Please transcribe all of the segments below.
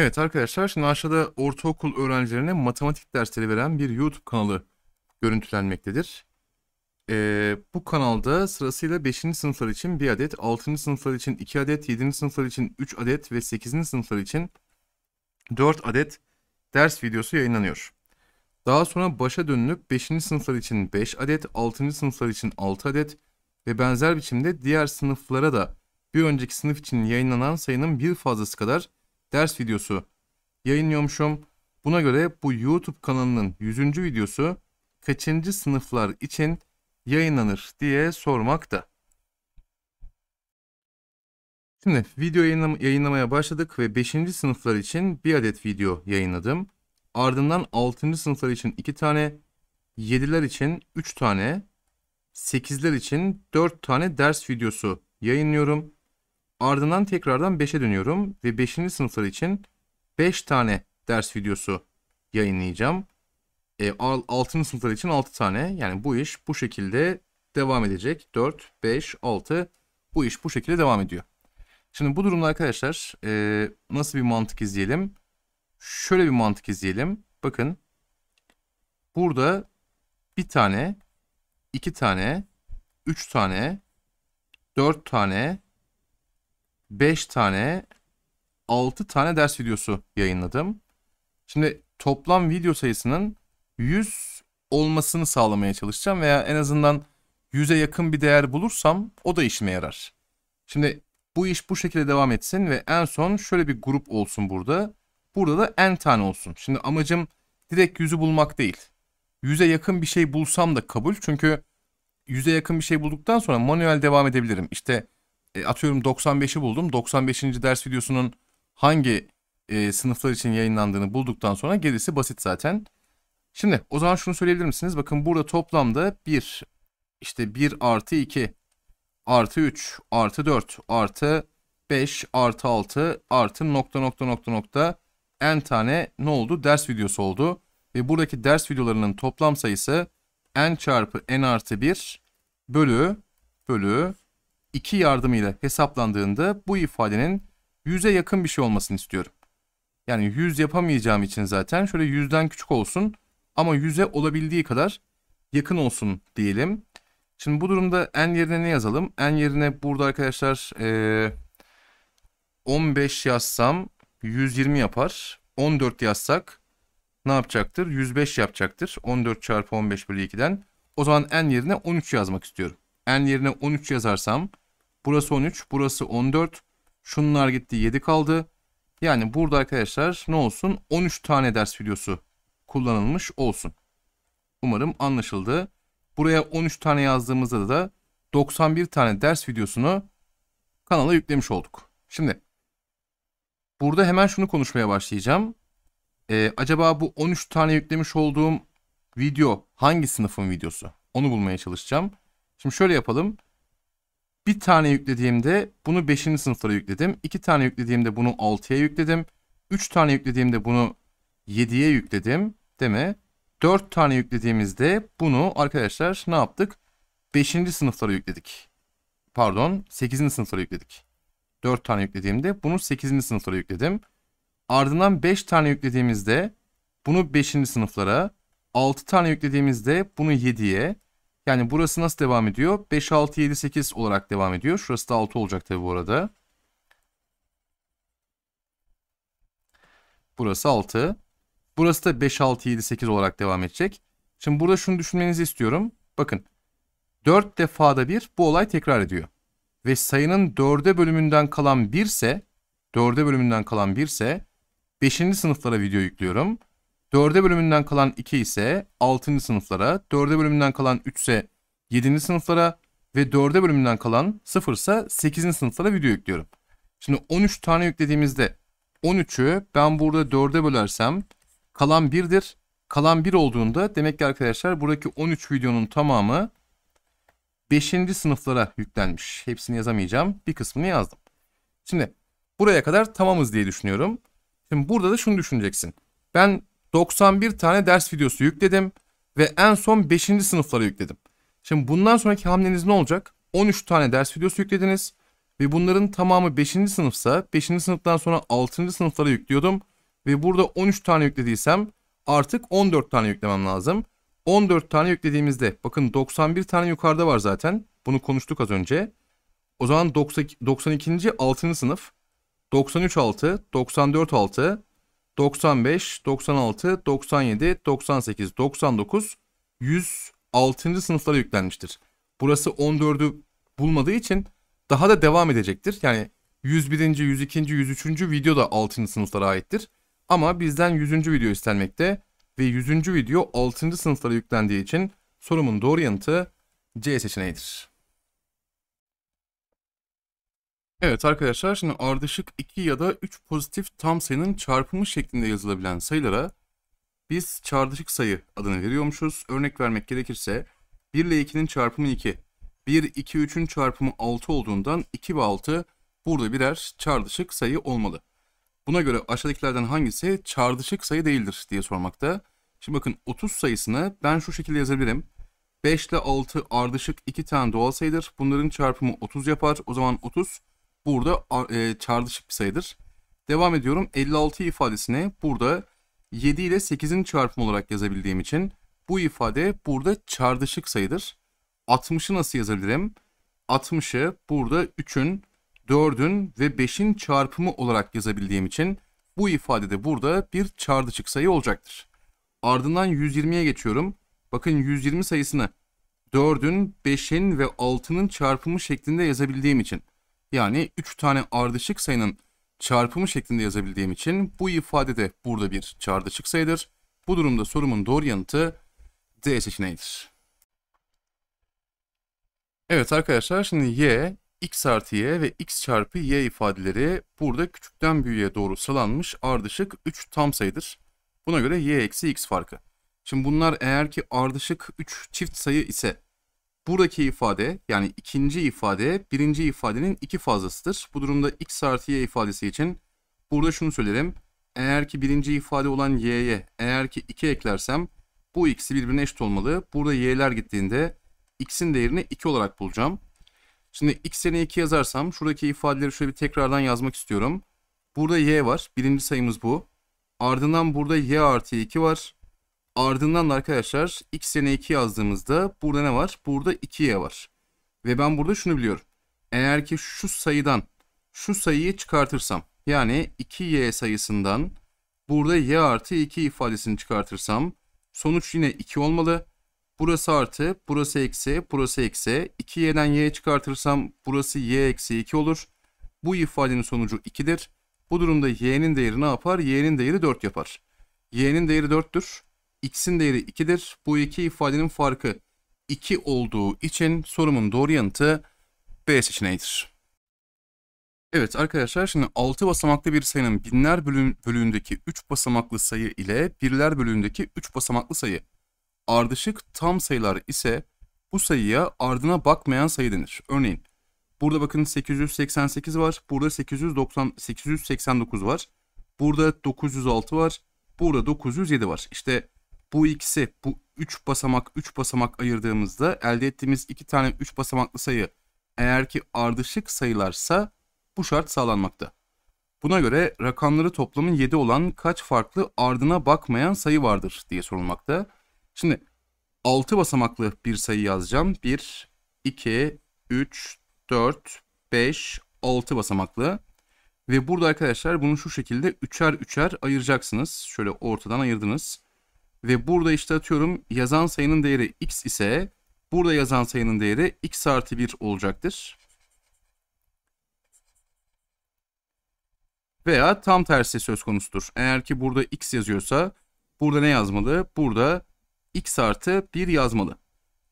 Evet arkadaşlar şimdi aşağıda ortaokul öğrencilerine matematik dersleri veren bir YouTube kanalı görüntülenmektedir. Ee, bu kanalda sırasıyla 5. sınıflar için 1 adet, 6. sınıflar için 2 adet, 7. sınıflar için 3 adet ve 8. sınıflar için 4 adet ders videosu yayınlanıyor. Daha sonra başa dönülüp 5. sınıflar için 5 adet, 6. sınıflar için 6 adet ve benzer biçimde diğer sınıflara da bir önceki sınıf için yayınlanan sayının bir fazlası kadar ders videosu yayınlıyormuşum. Buna göre bu YouTube kanalının 100. videosu kaçıncı sınıflar için yayınlanır diye sormakta. Şimdi video yayınlam yayınlamaya başladık ve 5. sınıflar için bir adet video yayınladım. Ardından 6. sınıflar için 2 tane, 7'ler için 3 tane, 8'ler için 4 tane ders videosu yayınlıyorum. Ardından tekrardan 5'e dönüyorum ve 5. sınıflar için 5 tane ders videosu yayınlayacağım. E, 6. sınıflar için 6 tane. Yani bu iş bu şekilde devam edecek. 4, 5, 6 bu iş bu şekilde devam ediyor. Şimdi bu durumda arkadaşlar e, nasıl bir mantık izleyelim? Şöyle bir mantık izleyelim. Bakın burada bir tane, iki tane, üç tane, dört tane, 5 tane 6 tane ders videosu yayınladım. Şimdi toplam video sayısının 100 olmasını sağlamaya çalışacağım veya en azından 100'e yakın bir değer bulursam o da işime yarar. Şimdi bu iş bu şekilde devam etsin ve en son şöyle bir grup olsun burada. Burada da en tane olsun. Şimdi amacım direkt 100'ü bulmak değil. 100'e yakın bir şey bulsam da kabul. Çünkü 100'e yakın bir şey bulduktan sonra manuel devam edebilirim. İşte e, atıyorum 95'i buldum. 95. ders videosunun hangi e, sınıflar için yayınlandığını bulduktan sonra gerisi basit zaten. Şimdi o zaman şunu söyleyebilir misiniz? Bakın burada toplamda 1, işte 1 artı 2, artı 3, artı 4, artı 5, artı 6, artı nokta nokta nokta nokta en tane ne oldu? Ders videosu oldu. Ve buradaki ders videolarının toplam sayısı n çarpı n artı 1 bölü bölü 2 yardımıyla hesaplandığında bu ifadenin 100'e yakın bir şey olmasını istiyorum. Yani 100 yapamayacağım için zaten şöyle 100'den küçük olsun ama 100'e olabildiği kadar yakın olsun diyelim. Şimdi bu durumda n yerine ne yazalım? n yerine burada arkadaşlar ee, 15 yazsam 120 yapar. 14 yazsak ne yapacaktır? 105 yapacaktır. 14 çarpı 15 bölü 2'den. O zaman n yerine 13 yazmak istiyorum. n yerine 13 yazarsam Burası 13. Burası 14. Şunlar gitti 7 kaldı. Yani burada arkadaşlar ne olsun 13 tane ders videosu kullanılmış olsun. Umarım anlaşıldı. Buraya 13 tane yazdığımızda da 91 tane ders videosunu kanala yüklemiş olduk. Şimdi burada hemen şunu konuşmaya başlayacağım. Ee, acaba bu 13 tane yüklemiş olduğum video hangi sınıfın videosu? Onu bulmaya çalışacağım. Şimdi şöyle yapalım. Bir tane yüklediğimde bunu 5. sınıflara yükledim. 2 tane yüklediğimde bunu 6'ya yükledim. 3 tane yüklediğimde bunu 7'ye yükledim. Değil mi? 4 tane yüklediğimizde bunu arkadaşlar ne yaptık? 5. sınıflara yükledik. Pardon 8. sınıflara yükledik. 4 tane yüklediğimde bunu 8. sınıflara yükledim. Ardından 5 tane yüklediğimizde bunu 5. sınıflara, 6 tane yüklediğimizde bunu 7'ye, yani burası nasıl devam ediyor? 5, 6, 7, 8 olarak devam ediyor. Şurası da 6 olacak tabi bu arada. Burası 6. Burası da 5, 6, 7, 8 olarak devam edecek. Şimdi burada şunu düşünmenizi istiyorum. Bakın 4 defada bir bu olay tekrar ediyor. Ve sayının 4'e bölümünden kalan 1 ise 4'e bölümünden kalan 1 ise 5. sınıflara video yüklüyorum. 4'e bölümünden kalan 2 ise 6. sınıflara, 4'e bölümünden kalan 3 ise 7. sınıflara ve 4'e bölümünden kalan 0 ise 8. sınıflara video yüklüyorum. Şimdi 13 tane yüklediğimizde 13'ü ben burada 4'e bölersem kalan 1'dir. Kalan 1 olduğunda demek ki arkadaşlar buradaki 13 videonun tamamı 5. sınıflara yüklenmiş. Hepsini yazamayacağım. Bir kısmını yazdım. Şimdi buraya kadar tamamız diye düşünüyorum. Şimdi burada da şunu düşüneceksin. Ben 91 tane ders videosu yükledim ve en son 5. sınıflara yükledim. Şimdi bundan sonraki hamleniz ne olacak? 13 tane ders videosu yüklediniz ve bunların tamamı 5. sınıfsa 5. sınıftan sonra 6. sınıflara yüklüyordum ve burada 13 tane yüklediysem artık 14 tane yüklemem lazım. 14 tane yüklediğimizde bakın 91 tane yukarıda var zaten. Bunu konuştuk az önce. O zaman 92. 6. sınıf 93 6, 94 6, 95, 96, 97, 98, 99, 106. sınıflara yüklenmiştir. Burası 14'ü bulmadığı için daha da devam edecektir. Yani 101. 102. 103. video da 6. sınıflara aittir. Ama bizden 100. video istenmekte ve 100. video 6. sınıflara yüklendiği için sorumun doğru yanıtı C seçeneğidir. Evet arkadaşlar şimdi ardışık 2 ya da 3 pozitif tam sayının çarpımı şeklinde yazılabilen sayılara biz çardışık sayı adını veriyormuşuz. Örnek vermek gerekirse 1 ile 2'nin çarpımı 2, 1, 2, 3'ün çarpımı 6 olduğundan 2 ve 6 burada birer çardışık sayı olmalı. Buna göre aşağıdakilerden hangisi çardışık sayı değildir diye sormakta. Şimdi bakın 30 sayısını ben şu şekilde yazabilirim. 5 ile 6 ardışık 2 tane doğal sayıdır. Bunların çarpımı 30 yapar. O zaman 30 burada e, çağrışık bir sayıdır. Devam ediyorum. 56 ifadesine burada 7 ile 8'in çarpımı olarak yazabildiğim için bu ifade burada çardışık sayıdır. 60'ı nasıl yazabilirim? 60'ı burada 3'ün, 4'ün ve 5'in çarpımı olarak yazabildiğim için bu ifadede burada bir çardışık sayı olacaktır. Ardından 120'ye geçiyorum. Bakın 120 sayısını 4'ün, 5'in ve 6'nın çarpımı şeklinde yazabildiğim için yani 3 tane ardışık sayının çarpımı şeklinde yazabildiğim için bu ifade de burada bir çardışık sayıdır. Bu durumda sorumun doğru yanıtı D seçeneğidir. Evet arkadaşlar şimdi y, x artı y ve x çarpı y ifadeleri burada küçükten büyüğe doğru sıralanmış ardışık 3 tam sayıdır. Buna göre y eksi x farkı. Şimdi bunlar eğer ki ardışık 3 çift sayı ise Buradaki ifade yani ikinci ifade birinci ifadenin iki fazlasıdır. Bu durumda x artı y ifadesi için burada şunu söylerim. Eğer ki birinci ifade olan y'ye eğer ki 2 eklersem bu ikisi birbirine eşit olmalı. Burada y'ler gittiğinde x'in değerini 2 olarak bulacağım. Şimdi x yerine 2 yazarsam şuradaki ifadeleri şöyle bir tekrardan yazmak istiyorum. Burada y var. Birinci sayımız bu. Ardından burada y artı 2 var. Ardından da arkadaşlar x yerine 2 yazdığımızda burada ne var? Burada 2y var. Ve ben burada şunu biliyorum. Eğer ki şu sayıdan şu sayıyı çıkartırsam yani 2y sayısından burada y artı 2 ifadesini çıkartırsam sonuç yine 2 olmalı. Burası artı, burası eksi, burası eksi. 2y'den y çıkartırsam burası y eksi 2 olur. Bu ifadenin sonucu 2'dir. Bu durumda y'nin değeri ne yapar? y'nin değeri 4 yapar. y'nin değeri 4'tür x'in değeri 2'dir. Bu iki ifadenin farkı 2 olduğu için sorumun doğru yanıtı B seçeneğidir. Evet arkadaşlar şimdi 6 basamaklı bir sayının binler bölüm, bölüğündeki 3 basamaklı sayı ile birler bölüğündeki 3 basamaklı sayı ardışık tam sayılar ise bu sayıya ardına bakmayan sayı denir. Örneğin burada bakın 888 var, burada 890 889 var, burada 906 var, burada 907 var. İşte bu ikisi bu 3 basamak 3 basamak ayırdığımızda elde ettiğimiz 2 tane 3 basamaklı sayı eğer ki ardışık sayılarsa bu şart sağlanmakta. Buna göre rakamları toplamın 7 olan kaç farklı ardına bakmayan sayı vardır diye sorulmakta. Şimdi 6 basamaklı bir sayı yazacağım. 1, 2, 3, 4, 5, 6 basamaklı. Ve burada arkadaşlar bunu şu şekilde üçer üçer ayıracaksınız. Şöyle ortadan ayırdınız ve burada işte atıyorum yazan sayının değeri x ise burada yazan sayının değeri x artı 1 olacaktır. Veya tam tersi söz konusudur. Eğer ki burada x yazıyorsa burada ne yazmalı? Burada x artı 1 yazmalı.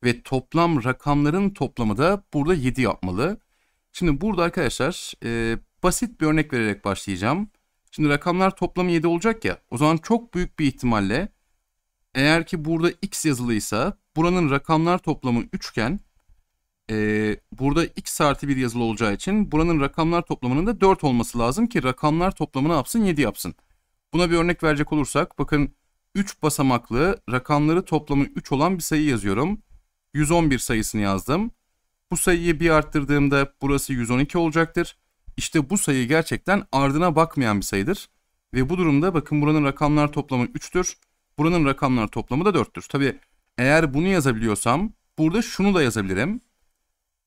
Ve toplam rakamların toplamı da burada 7 yapmalı. Şimdi burada arkadaşlar e, basit bir örnek vererek başlayacağım. Şimdi rakamlar toplamı 7 olacak ya. O zaman çok büyük bir ihtimalle eğer ki burada x yazılıysa buranın rakamlar toplamı 3 iken e, burada x artı 1 yazılı olacağı için buranın rakamlar toplamının da 4 olması lazım ki rakamlar toplamını yapsın 7 yapsın. Buna bir örnek verecek olursak bakın 3 basamaklı rakamları toplamı 3 olan bir sayı yazıyorum. 111 sayısını yazdım. Bu sayıyı bir arttırdığımda burası 112 olacaktır. İşte bu sayı gerçekten ardına bakmayan bir sayıdır. Ve bu durumda bakın buranın rakamlar toplamı 3'tür. Buranın rakamları toplamı da 4'tür. Tabi eğer bunu yazabiliyorsam burada şunu da yazabilirim.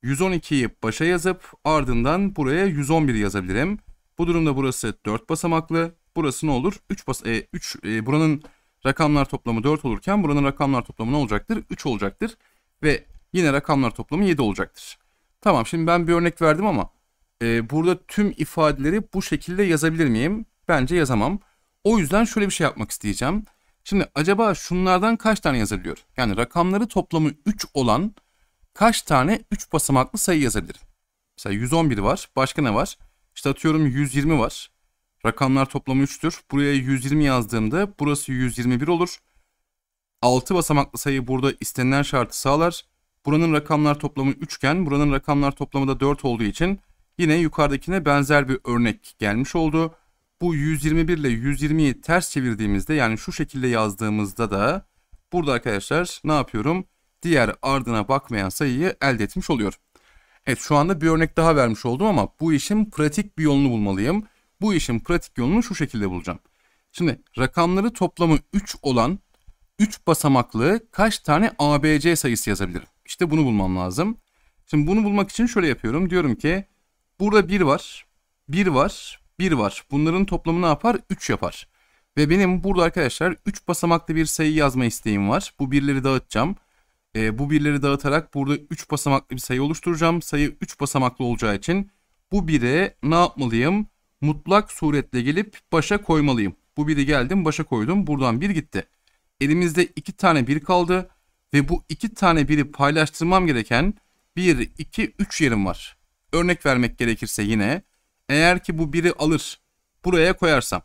112'yi başa yazıp ardından buraya 111 yazabilirim. Bu durumda burası 4 basamaklı. Burası ne olur? 3 bas e, 3 e, buranın rakamlar toplamı 4 olurken buranın rakamlar toplamı ne olacaktır? 3 olacaktır. Ve yine rakamlar toplamı 7 olacaktır. Tamam şimdi ben bir örnek verdim ama e, burada tüm ifadeleri bu şekilde yazabilir miyim? Bence yazamam. O yüzden şöyle bir şey yapmak isteyeceğim. Şimdi acaba şunlardan kaç tane yazılıyor? Yani rakamları toplamı 3 olan kaç tane 3 basamaklı sayı yazabilir? Mesela 111 var. Başka ne var? İşte atıyorum 120 var. Rakamlar toplamı 3'tür. Buraya 120 yazdığımda burası 121 olur. 6 basamaklı sayı burada istenilen şartı sağlar. Buranın rakamlar toplamı 3 iken buranın rakamlar toplamı da 4 olduğu için yine yukarıdakine benzer bir örnek gelmiş oldu bu 121 ile 120'yi ters çevirdiğimizde yani şu şekilde yazdığımızda da burada arkadaşlar ne yapıyorum? Diğer ardına bakmayan sayıyı elde etmiş oluyor. Evet şu anda bir örnek daha vermiş oldum ama bu işin pratik bir yolunu bulmalıyım. Bu işin pratik yolunu şu şekilde bulacağım. Şimdi rakamları toplamı 3 olan 3 basamaklı kaç tane ABC sayısı yazabilirim? İşte bunu bulmam lazım. Şimdi bunu bulmak için şöyle yapıyorum. Diyorum ki burada 1 var, 1 var 1 var. Bunların toplamı ne yapar? 3 yapar. Ve benim burada arkadaşlar 3 basamaklı bir sayı yazma isteğim var. Bu birleri dağıtacağım. E, bu birleri dağıtarak burada 3 basamaklı bir sayı oluşturacağım. Sayı 3 basamaklı olacağı için bu bire ne yapmalıyım? Mutlak suretle gelip başa koymalıyım. Bu biri geldim başa koydum. Buradan bir gitti. Elimizde 2 tane bir kaldı. Ve bu 2 tane biri paylaştırmam gereken 1, 2, 3 yerim var. Örnek vermek gerekirse yine eğer ki bu biri alır buraya koyarsam.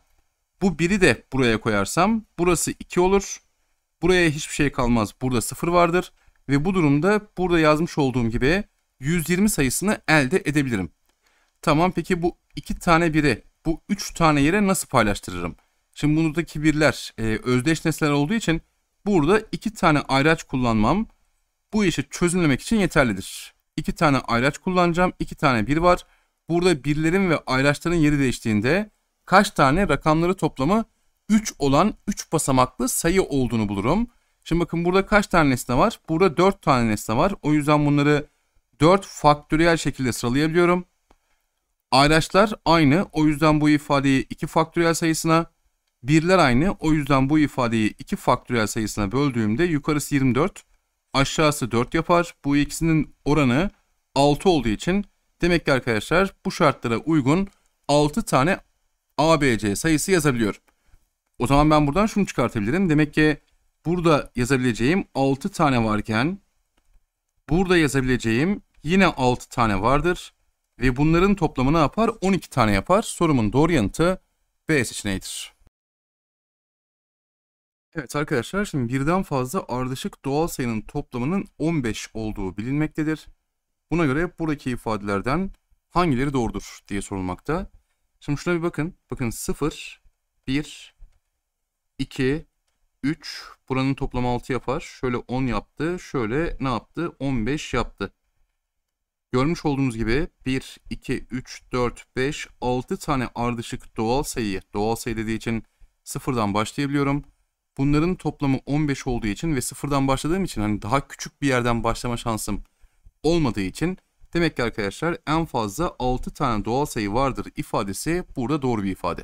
Bu biri de buraya koyarsam burası 2 olur. Buraya hiçbir şey kalmaz. Burada 0 vardır. Ve bu durumda burada yazmış olduğum gibi 120 sayısını elde edebilirim. Tamam peki bu 2 tane biri bu 3 tane yere nasıl paylaştırırım? Şimdi buradaki birler e, özdeş nesneler olduğu için burada 2 tane ayraç kullanmam bu işi çözümlemek için yeterlidir. 2 tane ayraç kullanacağım. 2 tane bir var. Burada birlerin ve ayraçların yeri değiştiğinde kaç tane rakamları toplamı 3 olan 3 basamaklı sayı olduğunu bulurum. Şimdi bakın burada kaç tane nesne var? Burada 4 tane nesne var. O yüzden bunları 4 faktöriyel şekilde sıralayabiliyorum. Ayraçlar aynı. O yüzden bu ifadeyi 2 faktöriyel sayısına, birler aynı. O yüzden bu ifadeyi 2 faktöriyel sayısına böldüğümde yukarısı 24, aşağısı 4 yapar. Bu ikisinin oranı 6 olduğu için Demek ki arkadaşlar bu şartlara uygun 6 tane ABC sayısı yazabiliyor. O zaman ben buradan şunu çıkartabilirim. Demek ki burada yazabileceğim 6 tane varken burada yazabileceğim yine 6 tane vardır. Ve bunların toplamı ne yapar? 12 tane yapar. Sorumun doğru yanıtı B seçeneğidir. Evet arkadaşlar şimdi birden fazla ardışık doğal sayının toplamının 15 olduğu bilinmektedir. Buna göre buradaki ifadelerden hangileri doğrudur diye sorulmakta. Şimdi şuna bir bakın. Bakın 0, 1, 2, 3. Buranın toplamı 6 yapar. Şöyle 10 yaptı. Şöyle ne yaptı? 15 yaptı. Görmüş olduğunuz gibi 1, 2, 3, 4, 5, 6 tane ardışık doğal sayı. Doğal sayı dediği için sıfırdan başlayabiliyorum. Bunların toplamı 15 olduğu için ve sıfırdan başladığım için hani daha küçük bir yerden başlama şansım olmadığı için demek ki arkadaşlar en fazla 6 tane doğal sayı vardır ifadesi burada doğru bir ifade.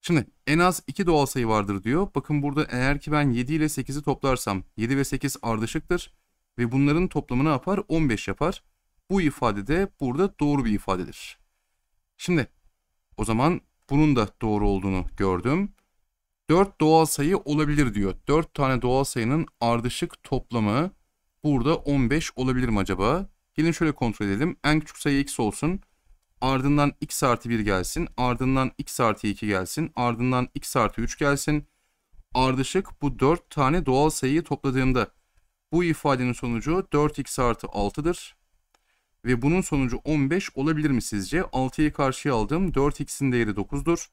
Şimdi en az 2 doğal sayı vardır diyor. Bakın burada eğer ki ben 7 ile 8'i toplarsam 7 ve 8 ardışıktır. Ve bunların toplamını yapar 15 yapar. Bu ifade de burada doğru bir ifadedir. Şimdi o zaman bunun da doğru olduğunu gördüm. 4 doğal sayı olabilir diyor. 4 tane doğal sayının ardışık toplamı Burada 15 olabilir mi acaba? Gelin şöyle kontrol edelim. En küçük sayı x olsun. Ardından x artı 1 gelsin. Ardından x artı 2 gelsin. Ardından x artı 3 gelsin. Ardışık bu 4 tane doğal sayıyı topladığımda bu ifadenin sonucu 4x artı 6'dır. Ve bunun sonucu 15 olabilir mi sizce? 6'yı karşıya aldım. 4x'in değeri 9'dur.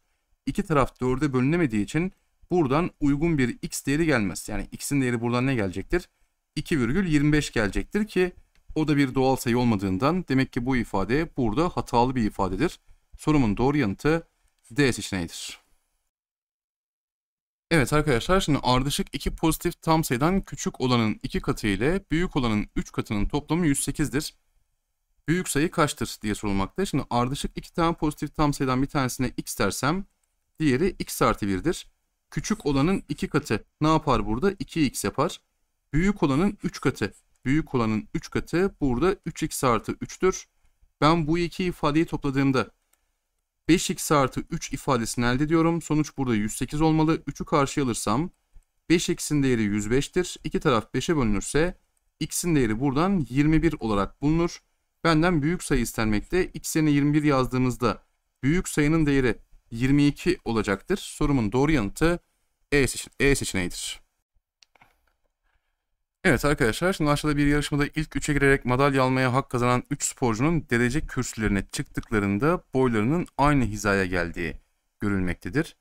İki taraf 4'e bölünemediği için buradan uygun bir x değeri gelmez. Yani x'in değeri buradan ne gelecektir? 2,25 gelecektir ki o da bir doğal sayı olmadığından demek ki bu ifade burada hatalı bir ifadedir. Sorumun doğru yanıtı D seçeneğidir. Evet arkadaşlar şimdi ardışık iki pozitif tam sayıdan küçük olanın iki katı ile büyük olanın üç katının toplamı 108'dir. Büyük sayı kaçtır diye sorulmakta. Şimdi ardışık iki tane pozitif tam sayıdan bir tanesine x dersem diğeri x artı 1'dir. Küçük olanın iki katı ne yapar burada? 2x yapar. Büyük olanın 3 katı. Büyük olanın 3 katı burada 3x artı 3'tür. Ben bu iki ifadeyi topladığımda 5x artı 3 ifadesini elde ediyorum. Sonuç burada 108 olmalı. 3'ü karşıya alırsam 5x'in değeri 105'tir. İki taraf 5'e bölünürse x'in değeri buradan 21 olarak bulunur. Benden büyük sayı istenmekte. x yerine 21 yazdığımızda büyük sayının değeri 22 olacaktır. Sorumun doğru yanıtı E, seçe e seçeneğidir. Evet arkadaşlar şimdi aşağıda bir yarışmada ilk 3'e girerek madalya almaya hak kazanan 3 sporcunun derece kürsülerine çıktıklarında boylarının aynı hizaya geldiği görülmektedir.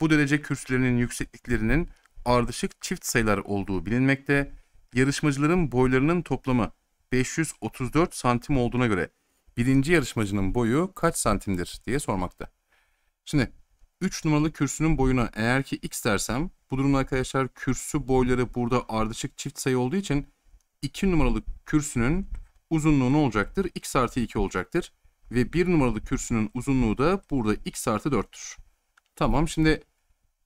Bu derece kürsülerinin yüksekliklerinin ardışık çift sayılar olduğu bilinmekte. Yarışmacıların boylarının toplamı 534 santim olduğuna göre birinci yarışmacının boyu kaç santimdir diye sormakta. Şimdi 3 numaralı kürsünün boyuna eğer ki x dersem bu durumda arkadaşlar kürsü boyları burada ardışık çift sayı olduğu için 2 numaralı kürsünün uzunluğu ne olacaktır? x artı 2 olacaktır. Ve 1 numaralı kürsünün uzunluğu da burada x artı 4'tür. Tamam şimdi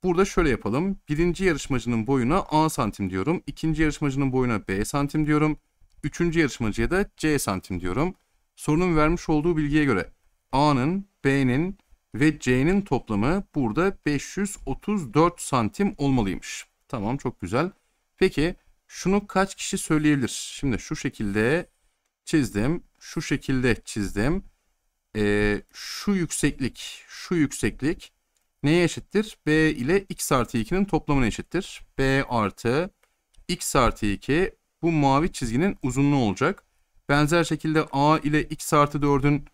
burada şöyle yapalım. Birinci yarışmacının boyuna a santim diyorum. ikinci yarışmacının boyuna b santim diyorum. Üçüncü yarışmacıya da c santim diyorum. Sorunun vermiş olduğu bilgiye göre a'nın, b'nin, ve C'nin toplamı burada 534 santim olmalıymış. Tamam çok güzel. Peki şunu kaç kişi söyleyebilir? Şimdi şu şekilde çizdim. Şu şekilde çizdim. Ee, şu yükseklik, şu yükseklik neye eşittir? B ile x artı 2'nin toplamına eşittir. B artı x artı 2 bu mavi çizginin uzunluğu olacak. Benzer şekilde a ile x artı 4'ün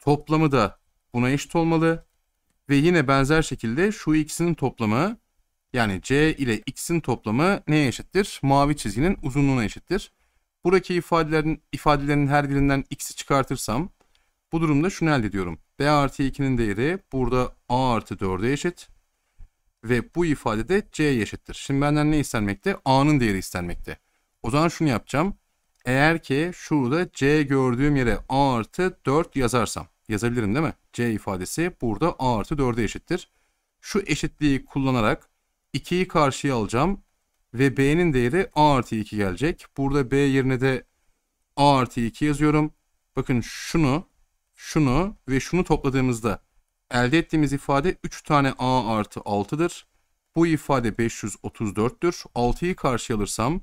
toplamı da buna eşit olmalı. Ve yine benzer şekilde şu ikisinin toplamı yani C ile X'in toplamı neye eşittir? Mavi çizginin uzunluğuna eşittir. Buradaki ifadelerin, ifadelerin her birinden X'i çıkartırsam bu durumda şunu elde ediyorum. B artı 2'nin değeri burada A artı 4'e eşit. Ve bu ifade de C'ye eşittir. Şimdi benden ne istenmekte? A'nın değeri istenmekte. O zaman şunu yapacağım. Eğer ki şurada C gördüğüm yere A artı 4 yazarsam yazabilirim değil mi? C ifadesi burada A artı 4'e eşittir. Şu eşitliği kullanarak 2'yi karşıya alacağım ve B'nin değeri A artı 2 gelecek. Burada B yerine de A artı 2 yazıyorum. Bakın şunu, şunu ve şunu topladığımızda elde ettiğimiz ifade 3 tane A artı 6'dır. Bu ifade 534'tür. 6'yı karşıya alırsam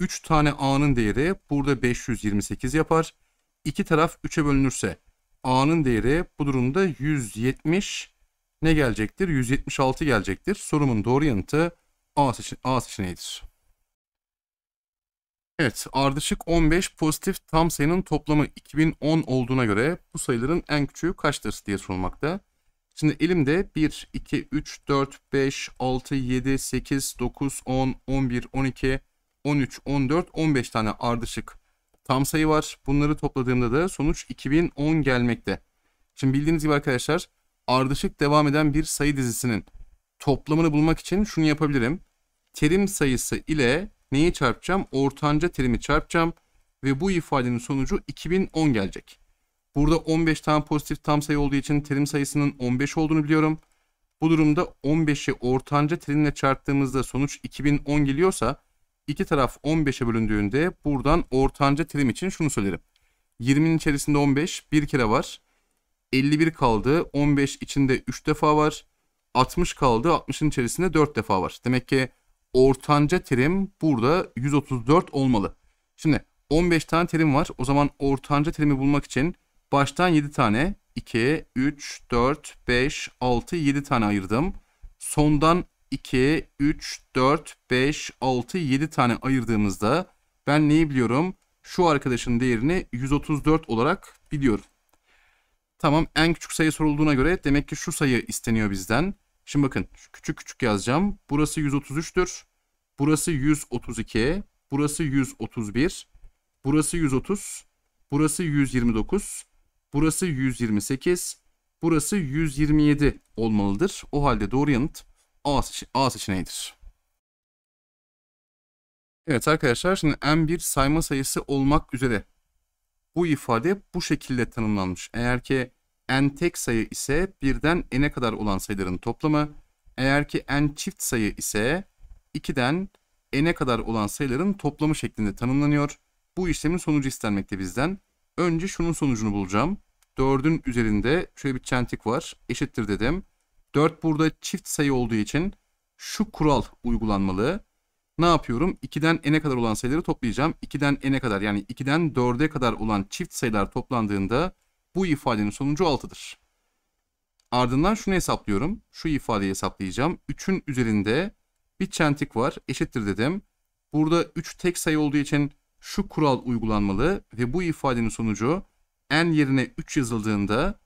3 tane A'nın değeri burada 528 yapar. İki taraf 3'e bölünürse A'nın değeri bu durumda 170 ne gelecektir? 176 gelecektir. Sorumun doğru yanıtı A, seçe A seçeneğidir. Evet ardışık 15 pozitif tam sayının toplamı 2010 olduğuna göre bu sayıların en küçüğü kaçtır diye sorulmakta. Şimdi elimde 1, 2, 3, 4, 5, 6, 7, 8, 9, 10, 11, 12, 13, 14, 15 tane ardışık tam sayı var. Bunları topladığımda da sonuç 2010 gelmekte. Şimdi bildiğiniz gibi arkadaşlar ardışık devam eden bir sayı dizisinin toplamını bulmak için şunu yapabilirim. Terim sayısı ile neyi çarpacağım? Ortanca terimi çarpacağım ve bu ifadenin sonucu 2010 gelecek. Burada 15 tane pozitif tam sayı olduğu için terim sayısının 15 olduğunu biliyorum. Bu durumda 15'i ortanca terimle çarptığımızda sonuç 2010 geliyorsa iki taraf 15'e bölündüğünde buradan ortanca terim için şunu söylerim. 20'nin içerisinde 15 bir kere var. 51 kaldı. 15 içinde 3 defa var. 60 kaldı. 60'ın içerisinde 4 defa var. Demek ki ortanca terim burada 134 olmalı. Şimdi 15 tane terim var. O zaman ortanca terimi bulmak için baştan 7 tane 2, 3, 4, 5, 6, 7 tane ayırdım. Sondan 2, 3, 4, 5, 6, 7 tane ayırdığımızda ben neyi biliyorum? Şu arkadaşın değerini 134 olarak biliyorum. Tamam en küçük sayı sorulduğuna göre demek ki şu sayı isteniyor bizden. Şimdi bakın küçük küçük yazacağım. Burası 133'tür. Burası 132. Burası 131. Burası 130. Burası 129. Burası 128. Burası 127 olmalıdır. O halde doğru yanıt A, seçe A seçeneğidir. Evet arkadaşlar şimdi M1 sayma sayısı olmak üzere bu ifade bu şekilde tanımlanmış. Eğer ki n tek sayı ise birden n'e kadar olan sayıların toplamı. Eğer ki n çift sayı ise 2'den n'e kadar olan sayıların toplamı şeklinde tanımlanıyor. Bu işlemin sonucu istenmekte bizden. Önce şunun sonucunu bulacağım. 4'ün üzerinde şöyle bir çentik var. Eşittir dedim. 4 burada çift sayı olduğu için şu kural uygulanmalı. Ne yapıyorum? 2'den n'e kadar olan sayıları toplayacağım. 2'den n'e kadar yani 2'den 4'e kadar olan çift sayılar toplandığında bu ifadenin sonucu 6'dır. Ardından şunu hesaplıyorum. Şu ifadeyi hesaplayacağım. 3'ün üzerinde bir çentik var. Eşittir dedim. Burada 3 tek sayı olduğu için şu kural uygulanmalı ve bu ifadenin sonucu n yerine 3 yazıldığında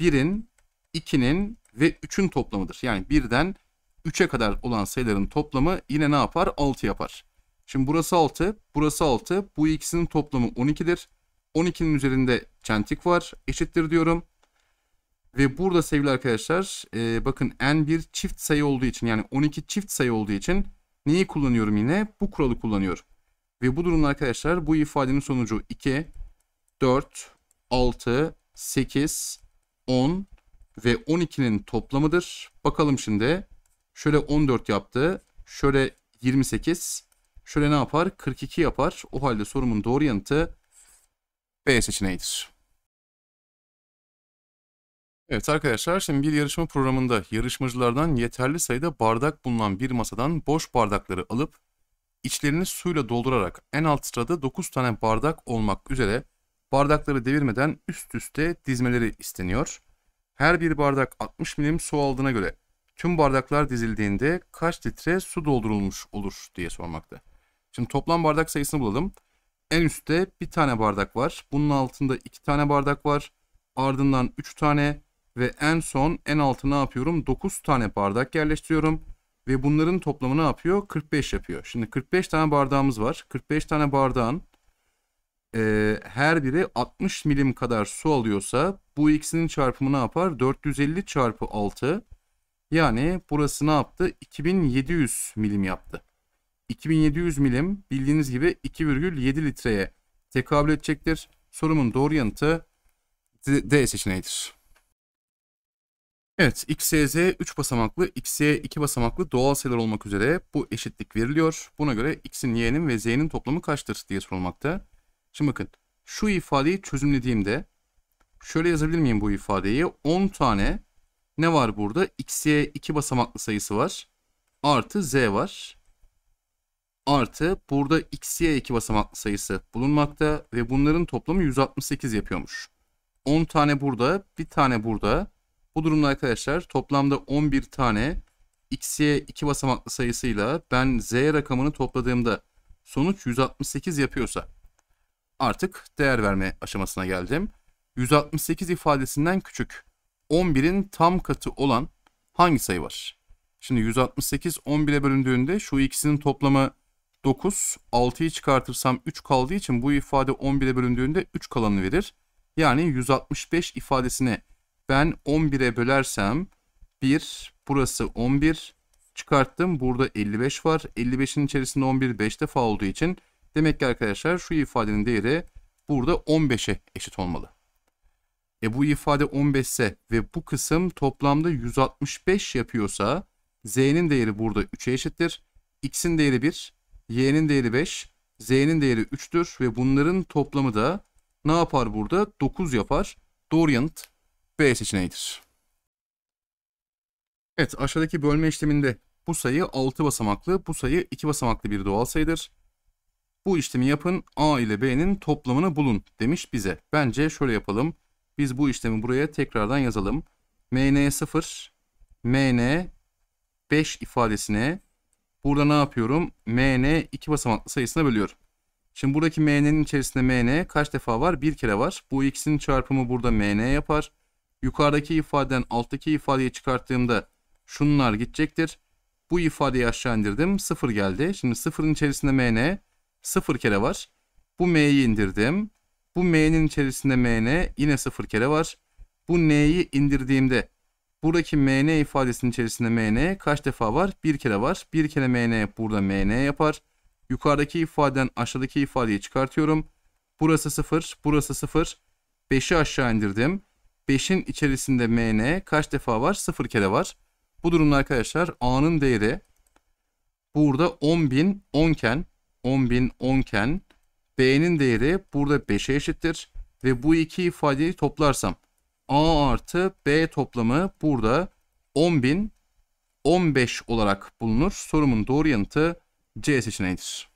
1'in, 2'nin ve 3'ün toplamıdır. Yani 1'den 3'e kadar olan sayıların toplamı yine ne yapar? 6 yapar. Şimdi burası 6, burası 6. Bu ikisinin toplamı 12'dir. 12'nin üzerinde çentik var. Eşittir diyorum. Ve burada sevgili arkadaşlar e, bakın n bir çift sayı olduğu için yani 12 çift sayı olduğu için neyi kullanıyorum yine? Bu kuralı kullanıyorum. Ve bu durumda arkadaşlar bu ifadenin sonucu 2, 4, 6, 8, 10, ve 12'nin toplamıdır. Bakalım şimdi. Şöyle 14 yaptı. Şöyle 28. Şöyle ne yapar? 42 yapar. O halde sorumun doğru yanıtı B seçeneğidir. Evet arkadaşlar şimdi bir yarışma programında yarışmacılardan yeterli sayıda bardak bulunan bir masadan boş bardakları alıp içlerini suyla doldurarak en alt sırada 9 tane bardak olmak üzere bardakları devirmeden üst üste dizmeleri isteniyor her bir bardak 60 milim su aldığına göre tüm bardaklar dizildiğinde kaç litre su doldurulmuş olur diye sormakta. Şimdi toplam bardak sayısını bulalım. En üstte bir tane bardak var. Bunun altında iki tane bardak var. Ardından üç tane ve en son en altı ne yapıyorum? Dokuz tane bardak yerleştiriyorum. Ve bunların toplamı ne yapıyor? 45 yapıyor. Şimdi 45 tane bardağımız var. 45 tane bardağın e, her biri 60 milim kadar su alıyorsa bu ikisinin çarpımı ne yapar? 450 çarpı 6 yani burası ne yaptı? 2700 milim yaptı. 2700 milim bildiğiniz gibi 2,7 litreye tekabül edecektir. Sorumun doğru yanıtı D seçeneğidir. Evet, XYZ 3 basamaklı, XY 2 basamaklı doğal sayılar olmak üzere bu eşitlik veriliyor. Buna göre X'in, Y'nin ve Z'nin toplamı kaçtır diye sorulmakta. Şimdi bakın şu ifadeyi çözümlediğimde şöyle yazabilir miyim bu ifadeyi? 10 tane ne var burada? X'ye 2 basamaklı sayısı var. Artı Z var. Artı burada X'ye 2 basamaklı sayısı bulunmakta ve bunların toplamı 168 yapıyormuş. 10 tane burada, bir tane burada. Bu durumda arkadaşlar toplamda 11 tane X'ye 2 basamaklı sayısıyla ben Z rakamını topladığımda sonuç 168 yapıyorsa artık değer verme aşamasına geldim. 168 ifadesinden küçük 11'in tam katı olan hangi sayı var? Şimdi 168 11'e bölündüğünde şu ikisinin toplamı 9. 6'yı çıkartırsam 3 kaldığı için bu ifade 11'e bölündüğünde 3 kalanı verir. Yani 165 ifadesini ben 11'e bölersem 1 burası 11 çıkarttım. Burada 55 var. 55'in içerisinde 11 5 defa olduğu için Demek ki arkadaşlar şu ifadenin değeri burada 15'e eşit olmalı. E bu ifade 15 ise ve bu kısım toplamda 165 yapıyorsa z'nin değeri burada 3'e eşittir. x'in değeri 1, y'nin değeri 5, z'nin değeri 3'tür ve bunların toplamı da ne yapar burada? 9 yapar. Doğru yanıt B seçeneğidir. Evet aşağıdaki bölme işleminde bu sayı 6 basamaklı, bu sayı 2 basamaklı bir doğal sayıdır. Bu işlemi yapın A ile B'nin toplamını bulun demiş bize. Bence şöyle yapalım. Biz bu işlemi buraya tekrardan yazalım. MN 0, MN 5 ifadesine burada ne yapıyorum? MN iki basamaklı sayısına bölüyorum. Şimdi buradaki MN'nin içerisinde MN kaç defa var? Bir kere var. Bu ikisinin çarpımı burada MN yapar. Yukarıdaki ifadeden alttaki ifadeyi çıkarttığımda şunlar gidecektir. Bu ifadeyi aşağı indirdim. Sıfır geldi. Şimdi sıfırın içerisinde MN sıfır kere var. Bu m'yi indirdim. Bu m'nin içerisinde mn yine sıfır kere var. Bu n'yi indirdiğimde buradaki mn ifadesinin içerisinde mn kaç defa var? Bir kere var. Bir kere mn burada mn yapar. Yukarıdaki ifadeden aşağıdaki ifadeyi çıkartıyorum. Burası sıfır, burası sıfır. 5'i aşağı indirdim. 5'in içerisinde mn kaç defa var? Sıfır kere var. Bu durumda arkadaşlar a'nın değeri burada 10.010 10 iken 10.000 10 iken B'nin değeri burada 5'e eşittir. Ve bu iki ifadeyi toplarsam A artı B toplamı burada 10.000 15 olarak bulunur. Sorumun doğru yanıtı C seçeneğidir.